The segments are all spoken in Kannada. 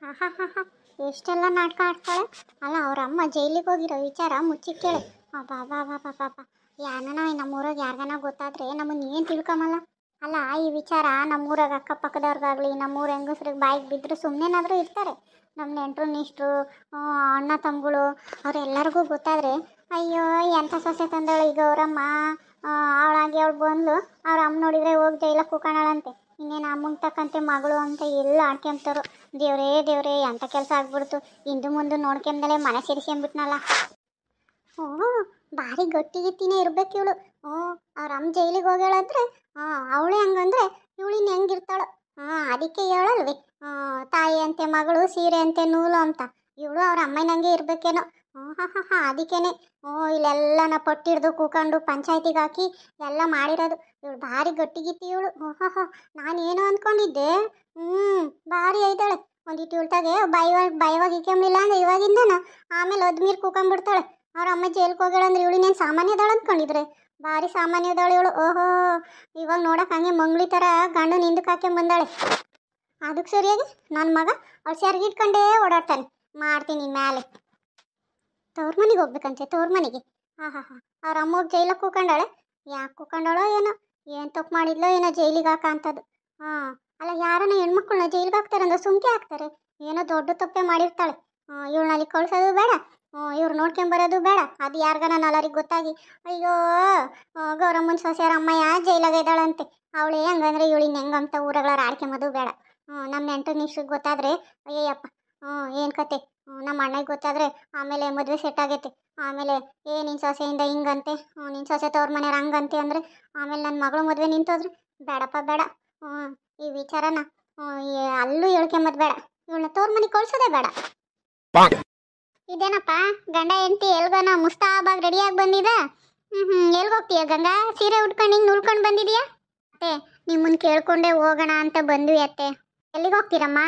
ಎಷ್ಟೆಲ್ಲ ನಾಟಕ ಆಡ್ತಾಳೆ ಅಲ್ಲ ಅವ್ರ ಅಮ್ಮ ಜೈಲಿಗೆ ಹೋಗಿರೋ ವಿಚಾರ ಮುಚ್ಚಿ ಅಬ್ಬಾ ಬಾ ಬಾ ಬಾ ಬಾ ನಮ್ಮ ನಮ್ಮೂರಾಗ ಯಾರಿಗಾನ ಗೊತ್ತಾದ್ರೆ ನಮ್ಮನ್ನ ಏನು ತಿಳ್ಕೊಂಬಲ್ಲ ಅಲ್ಲ ಈ ವಿಚಾರ ನಮ್ಮೂರಾಗ ಅಕ್ಕಪಕ್ಕದವ್ರಿಗಾಗಲಿ ನಮ್ಮೂರ ಹೆಂಗಸ್ರಿಗೆ ಬಾಯಿಗೆ ಬಿದ್ದರೂ ಸುಮ್ಮನೆನಾದರೂ ಇರ್ತಾರೆ ನಮ್ಮ ನೆಂಟರು ನಿಷ್ಟ್ರು ಅಣ್ಣ ತಮ್ಮಗಳು ಅವರೆಲ್ಲರಿಗೂ ಗೊತ್ತಾದರೆ ಅಯ್ಯೋ ಎಂಥ ಸೊಸೆ ತಂದಳು ಈಗ ಅವರಮ್ಮ ಅವಳಾಗಿ ಅವಳು ಬಂದು ಅವ್ರ ಅಮ್ಮ ನೋಡಿದ್ರೆ ಹೋಗಿ ಜೈಲ ಕೂಕೋಣಳಂತೆ ಇನ್ನೇನು ಅಮ್ಮಂಗೆ ತಕ್ಕಂತೆ ಮಗಳು ಅಂತ ಎಲ್ಲ ಆಡ್ಕೊಂತಾರೋ ದೇವ್ರೇ ದೇವ್ರೇ ಎಂಥ ಕೆಲಸ ಆಗ್ಬಿಡ್ತು ಇಂದು ಮುಂದೆ ನೋಡ್ಕೊಂಡಲೇ ಮನೆ ಸೇರಿಸ್ಕೊಂಬಿಟ್ನಲ್ಲ ಓ ಭಾರಿ ಗಟ್ಟಿಗಿತ್ತಿನೇ ಇರ್ಬೇಕು ಇವಳು ಓ ಅವ್ರ ಅಮ್ಮ ಜೈಲಿಗೆ ಹೋಗ್ಯಾಳಂದ್ರೆ ಹಾಂ ಅವಳು ಹೆಂಗಂದ್ರೆ ಇವಳಿನ ಹೆಂಗಿರ್ತಾಳು ಹಾಂ ಅದಕ್ಕೆ ಹೇಳಲ್ವಿ ತಾಯಿ ಅಂತೆ ಮಗಳು ಸೀರೆ ಅಂತೆ ನೂಲು ಅಂತ ಇವಳು ಅವ್ರ ಅಮ್ಮನಂಗೆ ಇರಬೇಕೇನೋ ಹಾಂ ಹಾಂ ಹಾಂ ಅದಕ್ಕೇನೆ ಓ ಇಲ್ಲೆಲ್ಲ ನಾ ಪಟ್ಟಿಡ್ದು ಕೂಕೊಂಡು ಪಂಚಾಯತಿಗೆ ಹಾಕಿ ಎಲ್ಲ ಮಾಡಿರೋದು ಇವಳು ಭಾರಿ ಗಟ್ಟಿಗಿತ್ತು ಇವಳು ಓ ಹಾ ಹಾಂ ನಾನೇನು ಅಂದ್ಕೊಂಡಿದ್ದೆ ಹ್ಞೂ ಭಾರಿ ಐತಾಳೆ ಒಂದಿಟ್ಟು ಇವಳ್ತಾಗೆ ಬಾಯಿ ಬಾಯವಾಗಿ ಇಕ್ಕಂಬಿಲ್ಲ ಅಂದ್ರೆ ಇವಾಗಿಂದನ ಆಮೇಲೆ ಒದ್ಮೀರ್ ಕೂಕೊಂಡ್ಬಿಡ್ತಾಳೆ ಅವ್ರ ಅಮ್ಮ ಜೈಲ್ಗೆ ಹೋಗ್ಯಾಳಂದ್ರೆ ಇವಳಿನೇನು ಸಾಮಾನ್ಯದಾಳು ಅಂದ್ಕೊಂಡಿದ್ರೆ ಭಾರಿ ಸಾಮಾನ್ಯದಾಳು ಇವಳು ಓಹೋ ಇವಾಗ ನೋಡಕ್ಕೆ ಹಂಗೆ ಮಂಗ್ಳಿ ಥರ ಗಂಡು ನಿಂದಕ್ಕೆ ಬಂದಾಳೆ ಅದಕ್ಕೆ ಸರಿಯಾಗಿ ನನ್ನ ಮಗ ಅವ್ಳು ಸೆರ್ಗಿಟ್ಕೊಂಡೇ ಓಡಾಡ್ತಾನೆ ಮಾಡ್ತೀನಿ ಮೇಲೆ ತವ್ರ ಮನೆಗೆ ಹೋಗ್ಬೇಕಂತೆ ತವ್ರ ಮನೆಗೆ ಹಾ ಹಾಂ ಹಾಂ ಅವ್ರ ಅಮ್ಮವ್ರು ಕೂಕೊಂಡಾಳೆ ಯಾಕೆ ಕೂಕೊಂಡಾಳೋ ಏನೋ ಏನು ತಪ್ಪು ಮಾಡಿದ್ಲೋ ಏನೋ ಜೈಲಿಗೆ ಹಾಕ ಅಂತದ್ದು ಹಾಂ ಅಲ್ಲ ಯಾರನ್ನ ಹೆಣ್ಮಕ್ಳನ್ನ ಜೈಲಿಗೆ ಹಾಕ್ತಾರೆ ಅಂದ್ರೆ ಸುಮ್ಕೆ ಹಾಕ್ತಾರೆ ಏನೋ ದೊಡ್ಡ ತಪ್ಪೆ ಮಾಡಿರ್ತಾಳೆ ಇವ್ರನ್ನ ಅಲ್ಲಿ ಕಳ್ಸೋದು ಬೇಡ ಇವ್ರು ನೋಡ್ಕೊಂಬರೋದು ಬೇಡ ಅದು ಯಾರಿಗಾನ ನಾಲ್ವರಿಗೆ ಗೊತ್ತಾಗಿ ಅಯ್ಯೋ ಗೌರಮ್ಮನ ಸೊಸೆಯರ ಅಮ್ಮಯ್ಯ ಜೈಲಾಗ ಇದ್ದಾಳಂತೆ ಅವಳೇ ಹಂಗಂದ್ರೆ ಇವಳಿನ ಹೆಂಗಂತ ಊರಗಳ ಆಡ್ಕೊಂಬೋದು ಬೇಡ ನಮ್ಮ ನೆಂಟು ನಿಷ್ಟಿಗೆ ಗೊತ್ತಾದರೆ ಅಯ್ಯಯ್ಯಪ್ಪ ಹ್ಞೂ ಏನು ಕತೆ ನಮ್ಮ ಅಣ್ಣಗೆ ಗೊತ್ತಾದರೆ ಆಮೇಲೆ ಮದುವೆ ಸೆಟ್ ಆಗೈತೆ ಆಮೇಲೆ ಏ ನಿನ್ನ ಸೊಸೆಯಿಂದ ಹಿಂಗಂತೆ ನಿನ್ನ ಸೊಸೆ ತವ್ರ ಮನೆಯವ್ರು ಹಂಗಂತೆ ಅಂದರೆ ಆಮೇಲೆ ನನ್ನ ಮಗಳು ಮದುವೆ ನಿಂತೋದ್ರೆ ಬೇಡಪ್ಪ ಬೇಡ ಈ ವಿಚಾರನ ಅಲ್ಲೂ ಹೇಳ್ಕೊಂಬದ್ ಬೇಡ ಇವಳನ್ನ ತವ್ರ ಮನೆಗೆ ಕಳ್ಸೋದೇ ಬೇಡ ಇದೇನಪ್ಪ ಗಂಡ ಹೆಂಡತಿ ಎಲ್ಗನ ಮುಸ್ತಾಬಾಗಿ ರೆಡಿಯಾಗಿ ಬಂದಿದ ಹ್ಞೂ ಹ್ಞೂ ಹೋಗ್ತೀಯಾ ಗಂಗಾ ಸೀರೆ ಉಟ್ಕೊಂಡು ಹಿಂಗೆ ಉಳ್ಕೊಂಡು ಬಂದಿದೀಯಾ ಅತ್ತೆ ನಿಮ್ಮನ್ನು ಕೇಳ್ಕೊಂಡೆ ಹೋಗೋಣ ಅಂತ ಬಂದ್ವಿ ಅತ್ತೆ ಎಲ್ಲಿಗೆ ಹೋಗ್ತೀರಮ್ಮ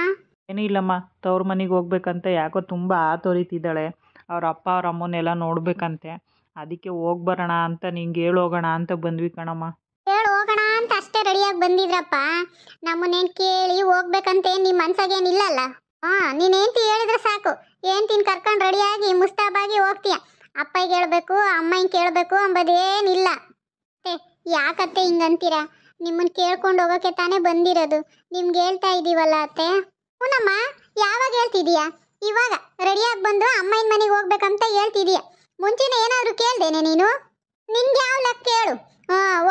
ಏನೂ ಇಲ್ಲಮ್ಮ ತವ್ರ ಮನೆಗೆ ಹೋಗ್ಬೇಕಂತ ಯಾಕೋ ತುಂಬ ಹಾತೊರಿತಿದ್ದಾಳೆ ಅವ್ರ ಅಪ್ಪ ಅವ್ರ ಅಮ್ಮನೆಲ್ಲ ನೋಡಬೇಕಂತೆ ಅದಕ್ಕೆ ಹೋಗಿ ಬರೋಣ ಅಂತ ನಿಂಗೆ ಹೇಳೋಗೋಣ ಅಂತ ಬಂದ್ವಿ ಕಣಮ್ಮ ಹೇಳಿ ಹೋಗೋಣ ಅಂತ ಅಷ್ಟೇ ರೆಡಿಯಾಗಿ ಬಂದಿದ್ರಪ್ಪ ನಮ್ಮನ್ನೇನು ಕೇಳಿ ಹೋಗ್ಬೇಕಂತ ನಿಮ್ಮ ಮನ್ಸಾಗೇನಿಲ್ಲಲ್ಲ ಹಾ ನೀನು ಹೆಂಡ್ತಿ ಹೇಳಿದ್ರೆ ಸಾಕು ಹೆಂಡ್ತಿನ ಕರ್ಕೊಂಡು ರೆಡಿಯಾಗಿ ಮುಸ್ತಾಬಾಗಿ ಹೋಗ್ತೀಯ ಅಪ್ಪಗೆ ಹೇಳಬೇಕು ಅಮ್ಮನಿಗೆ ಕೇಳಬೇಕು ಅಂಬದೇನಿಲ್ಲ ಏ ಯಾಕತ್ತೆ ಅಂತೀರಾ ನಿಮ್ಮನ್ನ ಕೇಳ್ಕೊಂಡು ಹೋಗೋಕ್ಕೆ ತಾನೇ ಬಂದಿರೋದು ನಿಮ್ಗೆ ಹೇಳ್ತಾ ಇದ್ದೀವಲ್ಲ ಅತ್ತೆ ಪೂನಮ್ಮ ಯಾವಾಗ ಹೇಳ್ತಿದೀಯಾ ಇವಾಗ ರೆಡಿಯಾಗಿ ಬಂದು ಅಮ್ಮನ ಮನೆಗೆ ಹೋಗ್ಬೇಕಂತ ಹೇಳ್ತಿದೀಯ ಮುಂಚೆನೆ ಏನಾದರೂ ಕೇಳ್ದೇನೆ ನೀನು ನಿನ್ಗೆ ಯಾವ ಲಕ್ ಕೇಳು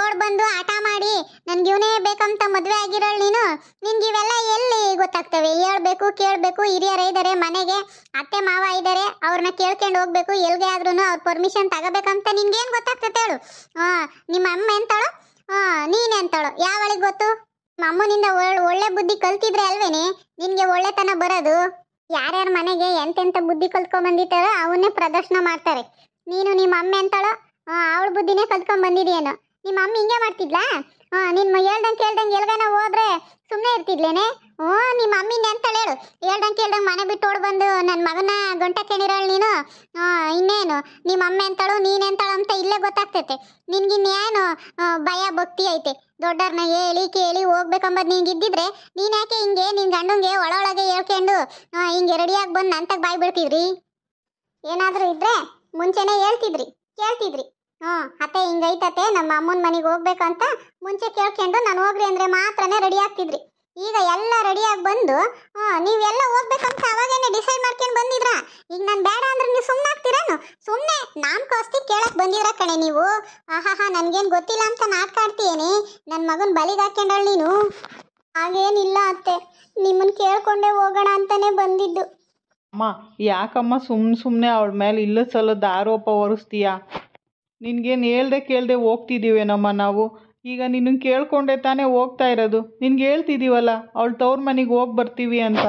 ಓಡ್ ಬಂದು ಆಟ ಮಾಡಿ ನನ್ಗೆ ಇವನೇ ಬೇಕಂತ ಮದುವೆ ಆಗಿರೋಳು ನೀನು ನಿನ್ಗೆ ಇವೆಲ್ಲ ಎಲ್ಲಿ ಗೊತ್ತಾಗ್ತವೆ ಹೇಳ್ಬೇಕು ಕೇಳಬೇಕು ಹಿರಿಯರ ಇದ್ದಾರೆ ಮನೆಗೆ ಅತ್ತೆ ಮಾವ ಇದ್ದಾರೆ ಅವ್ರನ್ನ ಕೇಳ್ಕೊಂಡು ಹೋಗ್ಬೇಕು ಎಲ್ಲಿಗೆ ಆದ್ರೂ ಅವ್ರ ಪರ್ಮಿಷನ್ ತಗೋಬೇಕಂತ ನಿನ್ಗೇನು ಗೊತ್ತಾಗ್ತದೆ ಹೇಳು ಹಾಂ ನಿಮ್ಮ ಅಮ್ಮ ಎಂತಳು ಹಾಂ ನೀನು ಎಂತಾಳು ಯಾವಳಿಗೆ ಗೊತ್ತು ನಮ್ಮನಿಂದ ಒಳ್ಳೆ ಬುದ್ಧಿ ಕಲ್ತಿದ್ರೆ ಅಲ್ವೇನೆ ನಿನ್ಗೆ ಒಳ್ಳೆತನ ಬರೋದು ಯಾರ್ಯಾರ ಮನೆಗೆ ಎಂತೆಂತ ಬುದ್ಧಿ ಕಲ್ತ್ಕೊಂಡ್ ಬಂದಿತಾರೋ ಅವನ್ನೇ ಪ್ರದರ್ಶನ ಮಾಡ್ತಾರೆ ನೀನು ನಿಮ್ಮ ಅಮ್ಮ ಅಂತಾಳೋ ಅವಳ ಬುದ್ಧಿನೇ ಕಲ್ತ್ಕೊಂಡ್ ನಿಮ್ಮ ಅಮ್ಮ ಹಿಂಗೆ ಮಾಡ್ತಿದ್ಲಾ ಹಾ ನಿನ್ ಹೇಳ್ದಂಗೆ ಹೇಳ್ದಂಗೆ ಎಲ್ಗನ ಹೋದ್ರೆ ಸುಮ್ಮನೆ ಇರ್ತಿದ್ಲೇನೆ ಹ್ಞೂ ನಿಮ್ಮ ಮಮ್ಮಿನ ಅಂತೇಳಿ ಹೇಳು ಹೇಳ್ದಂಗೆ ಕೇಳ್ದಂಗೆ ಮನೆ ಬಿಟ್ಟು ಓಡ್ ಬಂದು ನನ್ನ ಮಗನ ಗಂಟೆ ಕೇಳಿರೋಳು ನೀನು ಇನ್ನೇನು ನಿಮ್ಮ ಅಮ್ಮ ಅಂತಾಳು ನೀನು ಅಂತಾಳು ಅಂತ ಇಲ್ಲೇ ಗೊತ್ತಾಗ್ತೈತೆ ನಿನ್ಗಿನ್ನೇನು ಭಯ ಭಕ್ತಿ ಐತೆ ದೊಡ್ಡವ್ರನ್ನ ಹೇಳಿ ಕೇಳಿ ಹೋಗ್ಬೇಕಂಬದ್ ನಿಂಗೆ ಇದ್ದಿದ್ರೆ ನೀನ್ ಯಾಕೆ ಹಿಂಗೆ ನಿನ್ ಗಂಡಂಗೆ ಒಳ ಒಳಗೆ ಹೇಳ್ಕೊಂಡು ಹಿಂಗೆ ರೆಡಿಯಾಗಿ ಬಂದು ನಂತಾಗ ಬಾಯ್ ಬಿಡ್ತಿದ್ರಿ ಏನಾದ್ರೂ ಇದ್ರೆ ಮುಂಚೆನೆ ಹೇಳ್ತಿದ್ರಿ ಕೇಳ್ತಿದ್ರಿ ಹ್ಮ್ ಅತ್ತೆ ಹಿಂಗೈತತ್ತೆ ನಮ್ಮ ಅಮ್ಮನ ಮನೆಗೆ ಹೋಗ್ಬೇಕಂತ ಮುಂಚೆ ಕೇಳ್ಕೊಂಡು ನಾನು ಹೋಗ್ರಿ ಅಂದ್ರೆ ಮಾತ್ರನೇ ರೆಡಿ ಆಗ್ತಿದ್ರಿ ಈಗ ಎಲ್ಲ ರೆಡಿಯಾಗಿ ಬಂದು ಹ್ಮ್ ನೀವೆಲ್ಲ ಔಷಧಿ ಕೇಳಕ್ ಬಂದಿರ ಕಣೆ ನೀವು ಹಾ ನನ್ಗೇನ್ ಗೊತ್ತಿಲ್ಲ ಅಂತ ನಾಟಕ ನನ್ ನನ್ನ ಮಗನ ಬಲಿಗಾಕೊಂಡಳು ನೀನು ಹಾಗೇನಿಲ್ಲ ಅತ್ತೆ ನಿಮ್ಮನ್ನ ಕೇಳ್ಕೊಂಡೆ ಹೋಗೋಣ ಅಂತಾನೆ ಬಂದಿದ್ದು ಅಮ್ಮ ಯಾಕಮ್ಮ ಸುಮ್ಮನೆ ಸುಮ್ಮನೆ ಅವಳ ಮೇಲೆ ಇಲ್ಲದ ಸಲದ ಆರೋಪ ಹೊರಿಸ್ತೀಯ ನಿನಗೇನು ಹೇಳ್ದೆ ಕೇಳ್ದೆ ಹೋಗ್ತಿದ್ದೀವೇನಮ್ಮ ನಾವು ಈಗ ನಿನ್ನನ್ನು ಕೇಳ್ಕೊಂಡೆ ತಾನೇ ಹೋಗ್ತಾ ಇರೋದು ನಿನ್ಗೆ ಹೇಳ್ತಿದ್ದೀವಲ್ಲ ಅವಳು ತವ್ರ ಮನೆಗೆ ಹೋಗಿ ಬರ್ತೀವಿ ಅಂತ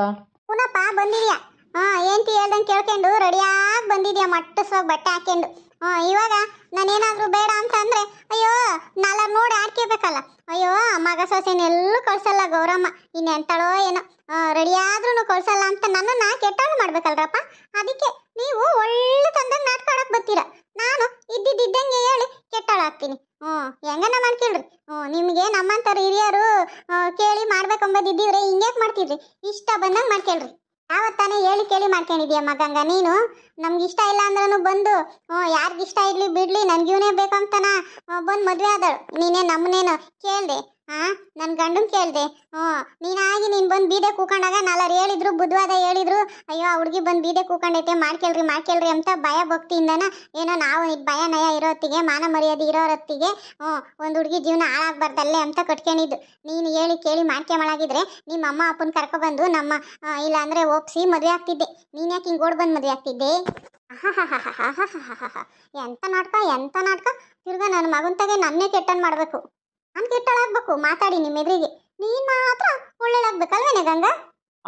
ಪುನಪ್ಪ ಬಂದಿದ್ಯಾ ಹಾಂ ಏಂತಿ ಹೇಳ್ದಂಗೆ ಕೇಳ್ಕೊಂಡು ರೆಡಿಯಾಗಿ ಬಂದಿದ್ಯಾ ಮಟ್ಟಸ್ವಾಗಿ ಬಟ್ಟೆ ಹಾಕೊಂಡು ಇವಾಗ ನಾನೇನಾದರೂ ಬೇಡ ಅಂತ ಅಂದರೆ ಅಯ್ಯೋ ನಾಲ್ಕು ನೋಡಿ ಆಡ್ಕೋಬೇಕಲ್ಲ ಅಯ್ಯೋ ಮಗ ಎಲ್ಲೂ ಕಳ್ಸಲ್ಲ ಗೌರಮ್ಮ ಇನ್ನೆಂತಾಳೋ ಏನೋ ರೆಡಿಯಾದ್ರೂ ಕಳ್ಸಲ್ಲ ಅಂತ ನನ್ನನ್ನು ಕೆಟ್ಟಳು ಮಾಡ್ಬೇಕಲ್ರಪ್ಪ ಅದಕ್ಕೆ ನೀವು ಒಳ್ಳೆ ತಂದಂಗೆ ನಾಟಕ ಆಡೋಕೆ ಬರ್ತೀರ ನಾನು ಇದ್ದಿದ್ದಂಗೆ ಹೇಳಿ ಹಾಕ್ತೀನಿ ಹ್ಞೂ ಹೆಂಗನ ಮಾಡ್ಕೇಳ್ರಿ ಹ್ಞೂ ನಿಮಗೆ ನಮ್ಮಂಥವ್ರು ಹಿರಿಯರು ಕೇಳಿ ಮಾಡ್ಬೇಕಂಬದಿದ್ದಿದ್ರೆ ಹಿಂಗ್ಯಾಕೆ ಮಾಡ್ತಿದ್ರಿ ಇಷ್ಟ ಬಂದಂಗೆ ಮಾಡ್ಕೇಳ್ರಿ ಆವತ್ತಾನೆ ಹೇಳಿ ಕೇಳಿ ಮಾಡ್ಕೊಂಡಿದ್ಯಮ್ಮ ಮಗಂಗ ನೀನು ನಮ್ಗೆ ಇಷ್ಟ ಇಲ್ಲ ಅಂದ್ರೂ ಬಂದು ಯಾರಿಗಿಷ್ಟ ಇರಲಿ ಬಿಡಲಿ ನನಗಿವನೇ ಬೇಕಂತನ ಬಂದು ಮದುವೆ ಆದಳು ನೀನೇ ನಮ್ಮನೇನು ಕೇಳಿದೆ ಆ ನನ್ನ ಗಂಡನ ಕೇಳಿದೆ ಹ್ಞೂ ನೀನಾಗಿ ನೀನು ಬಂದು ಬೀದೆ ಕೂಕೊಂಡಾಗ ನಾಲ್ವರು ಹೇಳಿದ್ರು ಬುಧವಾರ ಹೇಳಿದ್ರು ಅಯ್ಯೋ ಆ ಹುಡುಗಿ ಬಂದು ಬೀದೆ ಕೂಕೊಂಡೈತೆ ಮಾಡ್ಕೇಳ್ರಿ ಮಾಡ್ಕೇಳ್ರಿ ಅಂತ ಭಯ ಭಕ್ತಿಯಿಂದನ ಏನೋ ನಾವು ಇದು ಭಯ ನಯ ಇರೋತ್ತಿಗೆ ಮಾನ ಮರ್ಯಾದೆ ಇರೋರೊತ್ತಿಗೆ ಹ್ಞೂ ಒಂದು ಹುಡುಗಿ ಜೀವನ ಹಾಳಾಗ್ಬಾರ್ದಲ್ಲೇ ಅಂತ ಕಟ್ಕೊಂಡಿದ್ದು ನೀನು ಹೇಳಿ ಕೇಳಿ ಮಾಡ್ಕೊಂಬಳಾಗಿದ್ರೆ ನಿಮ್ಮ ಅಮ್ಮ ಅಪ್ಪನ ಕರ್ಕೊಬಂದು ನಮ್ಮ ಇಲ್ಲಾಂದರೆ ಒಪ್ಸಿ ಮದುವೆ ಆಗ್ತಿದ್ದೆ ನೀನು ಯಾಕೆ ಹಿಂಗೆ ಬಂದು ಮದುವೆ ಆಗ್ತಿದ್ದೆ ಎಂಥ ನಾಟಕ ಎಂತ ನಾಟಕ ತಿರ್ಗ ನನ್ನ ಮಗನ ತಗೇ ನನ್ನೇ ಕೆಟ್ಟನ್ ಮಾಡಬೇಕು ನಾನು ಕೆಟ್ಟಳಾಗ್ಬೇಕು ಮಾತಾಡಿ ನಿಮ್ಮ ಎದುರಿಗೆ ನೀನು ಮಾತ್ರ ಒಳ್ಳೇದಾಗ್ಬೇಕಲ್ವೇನೆ ಗಂಗಾ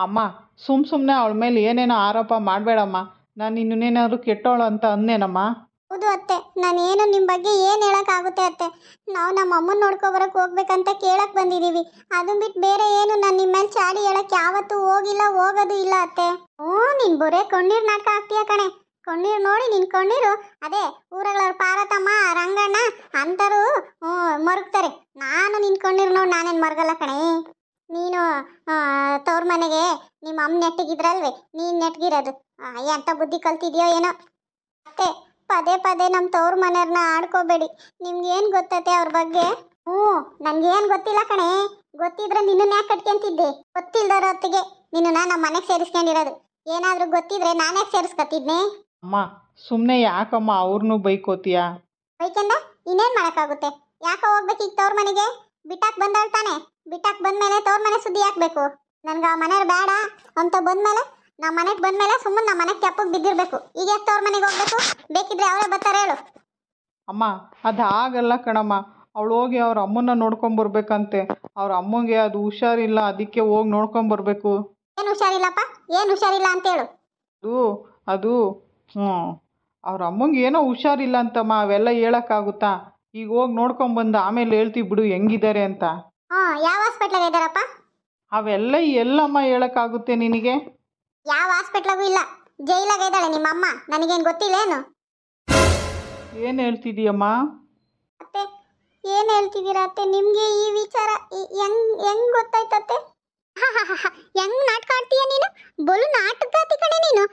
ಅಮ್ಮ ಸುಮ್ ಸುಮ್ನೆ ಅವಳ ಮೇಲೆ ಏನೇನೋ ಆರೋಪ ಮಾಡಬೇಡಮ್ಮ ನಾನು ಇನ್ನೇನಾದ್ರು ಕೆಟ್ಟೋಳು ಅಂತ ಅಂದೇನಮ್ಮ ಹೌದು ಅತ್ತೆ ನಾನೇನು ನಿಮ್ಮ ಬಗ್ಗೆ ಏನು ಹೇಳೋಕ್ಕಾಗುತ್ತೆ ಅತ್ತೆ ನಾವು ನಮ್ಮ ಅಮ್ಮನ ಬರೋಕೆ ಹೋಗ್ಬೇಕಂತ ಕೇಳಕ್ಕೆ ಬಂದಿದ್ದೀವಿ ಅದನ್ನ ಬಿಟ್ಟು ಬೇರೆ ಏನು ನಾನು ನಿಮ್ಮ ಮೇಲೆ ಚಾಡಿ ಹೇಳಕ್ಕೆ ಯಾವತ್ತೂ ಹೋಗಿಲ್ಲ ಹೋಗೋದು ಇಲ್ಲ ಅತ್ತೆ ಓ ನಿನ್ ಬೊರೆ ಕಣ್ಣೀರು ನಾಟಕ ಆಗ್ತೀಯ ಕಣೆ ಕಣ್ಣೀರು ನೋಡಿ ನಿನ್ ಕಣ್ಣೀರು ಅದೇ ಊರಗಳವ್ರ ಪಾರ್ವತಮ್ಮ ರಂಗಣ್ಣ ಅಂತರು ಮರುಗ್ತಾರೆ ನಾನು ನಿನ್ ಕಣ್ಣೀರು ನೋಡಿ ನಾನೇನು ಮರಗಲ್ಲ ಕಣೆ ನೀನು ತವ್ರ ಮನೆಗೆ ನಿಮ್ಮ ಅಮ್ಮ ನೆಟ್ಟಗಿದ್ರಲ್ವೇ ನೀನು ನೆಟ್ಟಗಿರೋದು ಎಂಥ ಬುದ್ಧಿ ಕಲ್ತಿದ್ಯೋ ಏನೋ ಮತ್ತೆ ಪದೇ ಪದೇ ನಮ್ಮ ತವ್ರ ಮನೆಯವ್ರನ್ನ ಆಡ್ಕೋಬೇಡಿ ನಿಮ್ಗೇನು ಗೊತ್ತೈತೆ ಅವ್ರ ಬಗ್ಗೆ ಹ್ಞೂ ನನಗೇನು ಗೊತ್ತಿಲ್ಲ ಕಣೆ ಗೊತ್ತಿದ್ರೆ ನಿನ್ನ ಯಾಕೆ ಕಟ್ಕೊಂತಿದ್ದೆ ಗೊತ್ತಿಲ್ದರ ಹೊತ್ತಿಗೆ ನಿನ್ನನ್ನ ನಮ್ಮ ಮನೆಗೆ ಸೇರಿಸ್ಕೊಂಡಿರೋದು ಏನಾದರೂ ಗೊತ್ತಿದ್ರೆ ನಾನೇ ಯಾಕೆ ಅಮ್ಮ ಸುಮ್ಮನೆ ಯಾಕಮ್ಮ ಅವ್ರನ್ನೂ ಬೈಕೋತೀಯ ಬೈಕಂದ ಇನ್ನೇನು ಮಾಡೋಕ್ಕಾಗುತ್ತೆ ಯಾಕೆ ಹೋಗ್ಬೇಕು ಈಗ ತವ್ರ ಮನೆಗೆ ಬಿಟ್ಟಾಕ್ ಬಂದಳ್ ತಾನೆ ಬಿಟ್ಟಾಕ್ ಬಂದ್ಮೇಲೆ ತವ್ರ ಮನೆ ಸುದ್ದಿ ಹಾಕ್ಬೇಕು ನನ್ಗೆ ಆ ಮನೇಲಿ ಬೇಡ ಅಂತ ಬಂದ್ಮೇಲೆ ನಮ್ಮ ಮನೆಗೆ ಬಂದ್ಮೇಲೆ ಸುಮ್ಮನೆ ನಮ್ಮ ಮನೆಗೆ ಕೆಪ್ಪಗೆ ಬಿದ್ದಿರಬೇಕು ಈಗ ಯಾಕೆ ತವ್ರ ಮನೆಗೆ ಹೋಗ್ಬೇಕು ಬೇಕಿದ್ರೆ ಅವರೇ ಬರ್ತಾರೆ ಹೇಳು ಅಮ್ಮ ಅದಾಗಲ್ಲ ಕಣಮ್ಮ ಅವಳು ಹೋಗಿ ಅವ್ರ ಅಮ್ಮನ್ನ ನೋಡ್ಕೊಂಬರ್ಬೇಕಂತೆ ಅವ್ರ ಅಮ್ಮಂಗೆ ಅದು ಹುಷಾರಿಲ್ಲ ಅದಕ್ಕೆ ಹೋಗಿ ನೋಡ್ಕೊಂಬರ್ಬೇಕು ಏನು ಹುಷಾರಿಲ್ಲಪ್ಪ ಏನು ಹುಷಾರಿಲ್ಲ ಅಂತ ಹೇಳು ಅದು ಅದು ಹ್ಞೂ ಅವ್ರ ಅಮ್ಮಂಗೆ ಏನೋ ಹುಷಾರಿಲ್ಲ ಅಂತಮ್ಮ ಅವೆಲ್ಲ ಹೇಳೋಕ್ಕಾಗುತ್ತಾ ಈಗ ಹೋಗಿ ನೋಡ್ಕೊಂಬಂದು ಆಮೇಲೆ ಹೇಳ್ತೀವಿ ಬಿಡು ಹೆಂಗಿದ್ದಾರೆ ಅಂತ ಹಾಂ ಯಾವ ಹಾಸ್ಪಿಟ್ಲಲ್ಲಿ ಇದ್ದಾರಪ್ಪ ಅವೆಲ್ಲ ಎಲ್ಲಮ್ಮ ಹೇಳೋಕ್ಕಾಗುತ್ತೆ ನಿನಗೆ ಯಾವ ಹಾಸ್ಪಿಟ್ಲಾಗೂ ಇಲ್ಲ ಜೈಲಾಗ ಇದ್ದಾಳೆ ನಿಮ್ಮಮ್ಮ ನನಗೇನು ಗೊತ್ತಿಲ್ಲ ಏನು ಹೇಳ್ತಿದೀಯಮ್ಮ ಅತ್ತೆ ಏನು ಹೇಳ್ತಿದ್ದೀರಾ ಅತ್ತೆ ನಿಮಗೆ ಈ ವಿಚಾರ ಹೆಂಗ್ ಹೆಂಗ್ ಗೊತ್ತಾಯ್ತತ್ತೆ ಹಾ ಹಾ ಹಾ ಹೆಂಗ್ ನಾಟಕ ಆಡ್ತೀಯ ನೀನು ಬಲು ನಾಟಕಾತಿ ಕಣೆ ನೀನು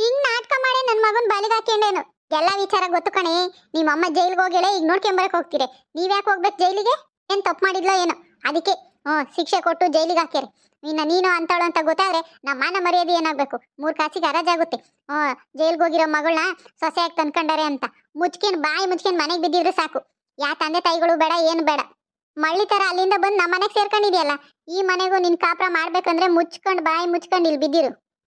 ಹಿಂಗ್ ನಾಟಕ ಮಾಡಿ ನನ್ ಮಗನ್ ಬಾಲಿಗೆ ಹಾಕೊಂಡೇನು ಎಲ್ಲ ವಿಚಾರ ಗೊತ್ತು ಕಣೆ ನಿಮ್ಮ ಅಮ್ಮ ಜೈಲಿಗೆ ಹೋಗಿಳೆ ಈಗ ನೋಡ್ಕೊಂಬರಕ್ ಹೋಗ್ತೀರಿ ನೀವ್ಯಾಕೆ ಹೋಗ್ಬೇಕು ಜೈಲಿಗೆ ಏನ್ ತಪ್ಪು ಮಾಡಿದ್ಲೋ ಏನು ಅದಕ್ಕೆ ಹ್ಞೂ ಶಿಕ್ಷೆ ಕೊಟ್ಟು ಜೈಲಿಗೆ ಹಾಕ್ಯಾರೆ ಇನ್ನು ನೀನು ಅಂತಾಳು ಅಂತ ಗೊತ್ತಾದ್ರೆ ನಮ್ಮ ಮಾನ ಮರ್ಯಾದೆ ಏನಾಗಬೇಕು ಮೂರು ಕಾಸಿಗೆ ಹರಾಜಾಗುತ್ತೆ ಹ್ಞೂ ಜೈಲಿಗೆ ಹೋಗಿರೋ ಮಗಳನ್ನ ಸೊಸೆಯಾಗಿ ತಂದ್ಕೊಂಡಾರೆ ಅಂತ ಮುಚ್ಕೊಂಡು ಬಾಯಿ ಮುಚ್ಕೇನು ಮನೆಗೆ ಬಿದ್ದಿದ್ರೆ ಸಾಕು ಯಾ ತಂದೆ ತಾಯಿಗಳು ಬೇಡ ಏನು ಬೇಡ ಮಳ್ಳಿ ತರ ಅಲ್ಲಿಂದ ಬಂದು ನಮ್ಮ ಮನೆಗೆ ಸೇರ್ಕೊಂಡಿದ್ಯಲ್ಲ ಈ ಮನೆಗೂ ನಿನ್ ಕಾಪ್ರ ಮಾಡ್ಬೇಕಂದ್ರೆ ಮುಚ್ಕೊಂಡು ಬಾಯಿ ಮುಚ್ಕೊಂಡು ಇಲ್ಲಿ ಬಿದ್ದಿರು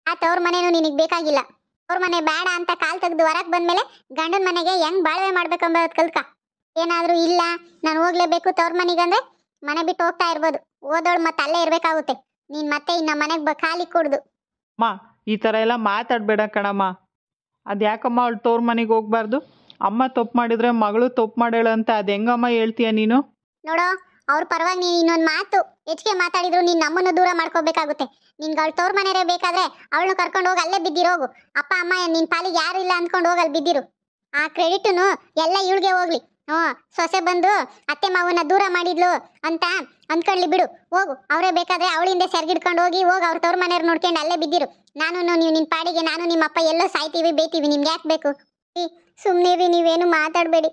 ಆ ಅವ್ರ ಮನೆನೂ ನಿನಗೆ ಬೇಕಾಗಿಲ್ಲ ಅವ್ರ ಮನೆ ಬೇಡ ಅಂತ ಕಾಲ್ ತೆಗೆದು ಹೊರಗೆ ಬಂದ್ಮೇಲೆ ಗಂಡನ ಮನೆಗೆ ಹೆಂಗ್ ಬಾಳ್ವೆ ಮಾಡ್ಬೇಕಂಬ ಕಲ್ಕ ಏನಾದರೂ ಇಲ್ಲ ನಾನು ಹೋಗ್ಲೇಬೇಕು ತವ್ರ ಮನೆಗಂದ್ರೆ ಮನೆ ಬಿಟ್ಟು ಹೋಗ್ತಾ ಇರ್ಬೋದು ಓದೋಳು ಮತ್ತೆ ಅಲ್ಲೇ ಇರಬೇಕಾಗುತ್ತೆ ನೀನ್ ಮತ್ತೆ ಇನ್ನು ಮನೆಗೆ ಖಾಲಿ ಕೊಡುದು ಅಮ್ಮ ಈ ತರ ಎಲ್ಲ ಮಾತಾಡ್ಬೇಡ ಕಣಮ್ಮ ಅದ್ ಯಾಕಮ್ಮ ಅವಳು ತೋರ್ ಮನೆಗೆ ಹೋಗ್ಬಾರ್ದು ಅಮ್ಮ ತಪ್ಪು ಮಾಡಿದ್ರೆ ಮಗಳು ತಪ್ಪು ಮಾಡ್ಯಾಳ ಅಂತ ಅದು ಹೆಂಗಮ್ಮ ಹೇಳ್ತೀಯ ನೀನು ನೋಡೋ ಅವ್ರ ಪರವಾಗಿ ನೀನು ಇನ್ನೊಂದು ಮಾತು ಹೆಚ್ಚಿಗೆ ಮಾತಾಡಿದ್ರು ನೀನು ನಮ್ಮನ್ನು ದೂರ ಮಾಡ್ಕೋಬೇಕಾಗುತ್ತೆ ಅವ್ಳು ತೋರ್ ಮನೆಯವರೇ ಬೇಕಾದ್ರೆ ಅವಳನ್ನು ಕರ್ಕೊಂಡು ಹೋಗಿ ಅಲ್ಲೇ ಹೋಗು ಅಪ್ಪ ಅಮ್ಮ ನಿನ್ ಪಾಲಿಗೆ ಯಾರು ಇಲ್ಲ ಅಂದ್ಕೊಂಡು ಹೋಗಿ ಅಲ್ಲಿ ಬಿದ್ದಿರು ಆ ಕ್ರೆಡಿಟುನು ಎಲ್ಲ ಇವಳಿಗೆ ಹೋಗ್ಲಿ ಹ್ಞೂ ಸೊಸೆ ಬಂದು ಅತ್ತೆ ಮಾವನ್ನ ದೂರ ಮಾಡಿದ್ಲು ಅಂತ ಅಂದ್ಕೊಳ್ಳಿ ಬಿಡು ಹೋಗು ಅವರೇ ಬೇಕಾದ್ರೆ ಅವಳಿಂದ ಸೆರ್ಗಿಡ್ಕೊಂಡು ಹೋಗಿ ಹೋಗಿ ಅವ್ರ ತೋರ್ ಮನೆಯವ್ರು ನೋಡ್ಕೊಂಡು ಅಲ್ಲೇ ಬಿದ್ದಿರು ನಾನು ನೀವು ನಿನ್ನ ಪಾಡಿಗೆ ನಾನು ನಿಮ್ಮಪ್ಪ ಎಲ್ಲೋ ಸಾಯ್ತೀವಿ ಬೇತೀವಿ ನಿಮ್ಗೆ ಯಾಕೆ ಬೇಕು ಸುಮ್ಮನೆ ನೀವೇನು ಮಾತಾಡಬೇಡಿ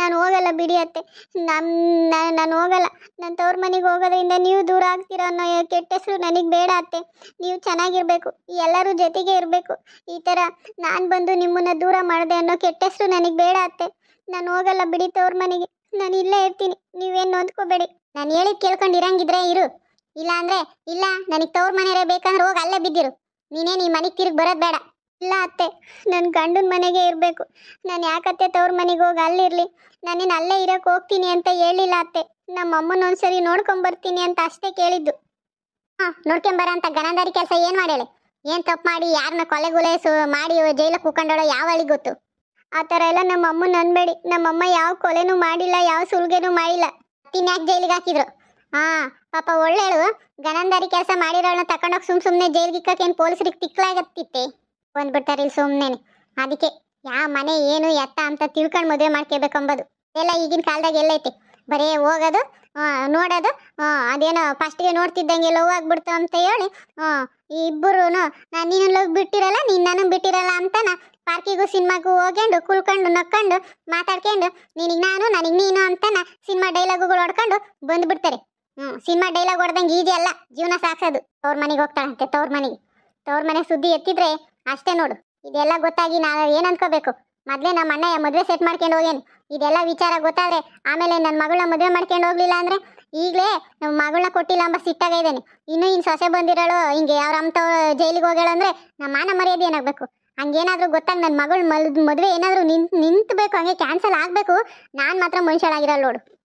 ನಾನು ಹೋಗಲ್ಲ ಬಿಡಿ ಅತ್ತೆ ನಮ್ಮ ನಾನು ಹೋಗಲ್ಲ ನನ್ನ ತವ್ರ ಮನೆಗೆ ಹೋಗೋದ್ರಿಂದ ನೀವು ದೂರ ಆಗ್ತೀರ ಅನ್ನೋ ಕೆಟ್ಟ ಹೆಸರು ನನಗೆ ಬೇಡ ಅತ್ತೆ ನೀವು ಚೆನ್ನಾಗಿರಬೇಕು ಎಲ್ಲರೂ ಜೊತೆಗೆ ಇರಬೇಕು ಈ ಥರ ನಾನು ಬಂದು ನಿಮ್ಮನ್ನು ದೂರ ಮಾಡಿದೆ ಅನ್ನೋ ಕೆಟ್ಟ ಹೆಸರು ನನಗೆ ಬೇಡ ಅತ್ತೆ ನಾನು ಹೋಗಲ್ಲ ಬಿಡಿ ತವ್ರ ಮನೆಗೆ ನಾನು ಇಲ್ಲೇ ಇರ್ತೀನಿ ನೀವೇನು ನೋಂದ್ಕೋಬೇಡಿ ನಾನು ಹೇಳಿದ್ ಕೇಳ್ಕೊಂಡಿರಂಗಿದ್ರೆ ಇರು ಇಲ್ಲ ಅಂದರೆ ಇಲ್ಲ ನನಗೆ ತವ್ರ ಮನೆಯವರೇ ಬೇಕಂದ್ರೆ ಹೋಗಿ ಅಲ್ಲೇ ಬಿದ್ದಿರು ನೀನೇ ನೀ ಮನೆಗೆ ತಿರುಗಿ ಬರೋದು ಬೇಡ ಇಲ್ಲ ಅತ್ತೆ ನನ್ನ ಗಂಡನ ಮನೆಗೆ ಇರಬೇಕು ನಾನು ಯಾಕತ್ತೆ ತವ್ರ ಮನೆಗೆ ಹೋಗಿ ಅಲ್ಲಿರಲಿ ನಾನೇನು ಅಲ್ಲೇ ಇರೋಕೆ ಹೋಗ್ತೀನಿ ಅಂತ ಹೇಳಿಲ್ಲ ಅತ್ತೆ ನಮ್ಮ ಅಮ್ಮನ ಒಂದ್ಸರಿ ನೋಡ್ಕೊಂಬರ್ತೀನಿ ಅಂತ ಅಷ್ಟೇ ಕೇಳಿದ್ದು ಹಾಂ ನೋಡ್ಕೊಂಬರ ಅಂತ ಗಣಂದಾರಿ ಕೆಲಸ ಏನು ಮಾಡ್ಯಾಳೆ ಏನು ತಪ್ಪು ಮಾಡಿ ಯಾರನ್ನ ಕೊಲೆಗುಲೆ ಮಾಡಿ ಜೈಲಕ್ಕೆ ಕೂಕೊಂಡೋಳೋ ಯಾವ ಅಳಿ ಗೊತ್ತು ಆ ಥರ ಎಲ್ಲ ನಮ್ಮ ಅಮ್ಮನ ಅನ್ಬೇಡಿ ನಮ್ಮಮ್ಮ ಯಾವ ಕೊಲೆನೂ ಮಾಡಿಲ್ಲ ಯಾವ ಸುಲ್ಗೆನೂ ಮಾಡಿಲ್ಲ ತಿನ್ಯಾಕೆ ಜೈಲಿಗೆ ಹಾಕಿದ್ರು ಹಾಂ ಪಾಪ ಒಳ್ಳೇಳು ಗಣಂದಾರಿ ಕೆಲಸ ಮಾಡಿರೋಳನ್ನ ತಕೊಂಡೋಗಿ ಸುಮ್ ಸುಮ್ಮನೆ ಜೈಲಿಗೆ ಇಕ್ಕಕ್ಕೇನು ಪೊಲೀಸರಿಗೆ ತಿಕ್ಕಲಾಗತ್ತಿತ್ತೆ ಬಂದ್ಬಿಡ್ತಾರೆ ಇಲ್ಲಿ ಸುಮ್ನೆ ಅದಕ್ಕೆ ಯಾವ ಮನೆ ಏನು ಎತ್ತ ಅಂತ ತಿಳ್ಕೊಂಡು ಮದುವೆ ಮಾಡ್ಕೋಬೇಕಂಬೋದು ಎಲ್ಲ ಈಗಿನ ಕಾಲದಾಗ ಎಲ್ಲ ಐತೆ ಬರೀ ಹೋಗೋದು ನೋಡೋದು ಅದೇನೋ ಫಸ್ಟ್ಗೆ ನೋಡ್ತಿದ್ದಂಗೆ ಲವ್ ಆಗ್ಬಿಡ್ತು ಅಂತ ಹೇಳಿ ಈ ಇಬ್ಬರು ನಾನು ನೀನು ಲವ್ ಬಿಟ್ಟಿರಲ್ಲ ನೀನು ನಾನು ಬಿಟ್ಟಿರಲ್ಲ ಅಂತಾನ ಪಾರ್ಕಿಗೂ ಸಿನಿಮಾಗೂ ಹೋಗ್ಯಂಡು ಕುಳ್ಕೊಂಡು ನಕ್ಕೊಂಡು ಮಾತಾಡ್ಕೊಂಡು ನಿನಗೆ ನಾನು ನನಗೆ ನೀನು ಅಂತಾನ ಸಿನಿಮಾ ಡೈಲಾಗುಗಳು ಹೊಡ್ಕೊಂಡು ಬಂದುಬಿಡ್ತಾರೆ ಹ್ಞೂ ಸಿನಿಮಾ ಡೈಲಾಗ್ ಹೊಡ್ದಂಗೆ ಈಜಿ ಅಲ್ಲ ಜೀವನ ಸಾಕ್ಸೋದು ತವ್ರ ಮನೆಗೆ ಹೋಗ್ತಾಳಂತೆ ತವ್ರ ಮನೆಗೆ ತವ್ರ ಮನೆ ಸುದ್ದಿ ಎತ್ತಿದ್ರೆ ಅಷ್ಟೇ ನೋಡು ಇದೆಲ್ಲ ಗೊತ್ತಾಗಿ ನಾನು ಏನು ಅನ್ಕೋಬೇಕು ಮೊದಲೇ ನಮ್ಮ ಅಣ್ಣಯ್ಯ ಮದುವೆ ಸೆಟ್ ಮಾಡ್ಕೊಂಡು ಹೋಗೇನು ಇದೆಲ್ಲ ವಿಚಾರ ಗೊತ್ತಾದ್ರೆ ಆಮೇಲೆ ನನ್ನ ಮಗಳನ್ನ ಮದುವೆ ಮಾಡ್ಕೊಂಡು ಹೋಗ್ಲಿಲ್ಲ ಅಂದರೆ ಈಗಲೇ ನಮ್ಮ ಮಗಳನ್ನ ಕೊಟ್ಟಿಲ್ಲ ಅಂಬ ಸಿಟ್ಟಾಗಿದ್ದೇನೆ ಇನ್ನೂ ಇನ್ನು ಸೊಸೆ ಬಂದಿರೋಳು ಹಿಂಗೆ ಅವ್ರ ಅಮ್ಮ ಜೈಲಿಗೆ ಹೋಗ್ಯಾಳು ಅಂದರೆ ನಮ್ಮ ಮಾನ ಮರ್ಯಾದೆ ಏನಾಗಬೇಕು ಹಂಗೇನಾದರೂ ಗೊತ್ತಾಗ ನನ್ನ ಮಗಳು ಮಲ್ ಮದುವೆ ಏನಾದರೂ ನಿಂತು ನಿಂತಬೇಕು ಹಂಗೆ ಕ್ಯಾನ್ಸಲ್ ಆಗಬೇಕು ನಾನು ಮಾತ್ರ ಮನುಷ್ಯಳಾಗಿರಲ್ಲ ನೋಡು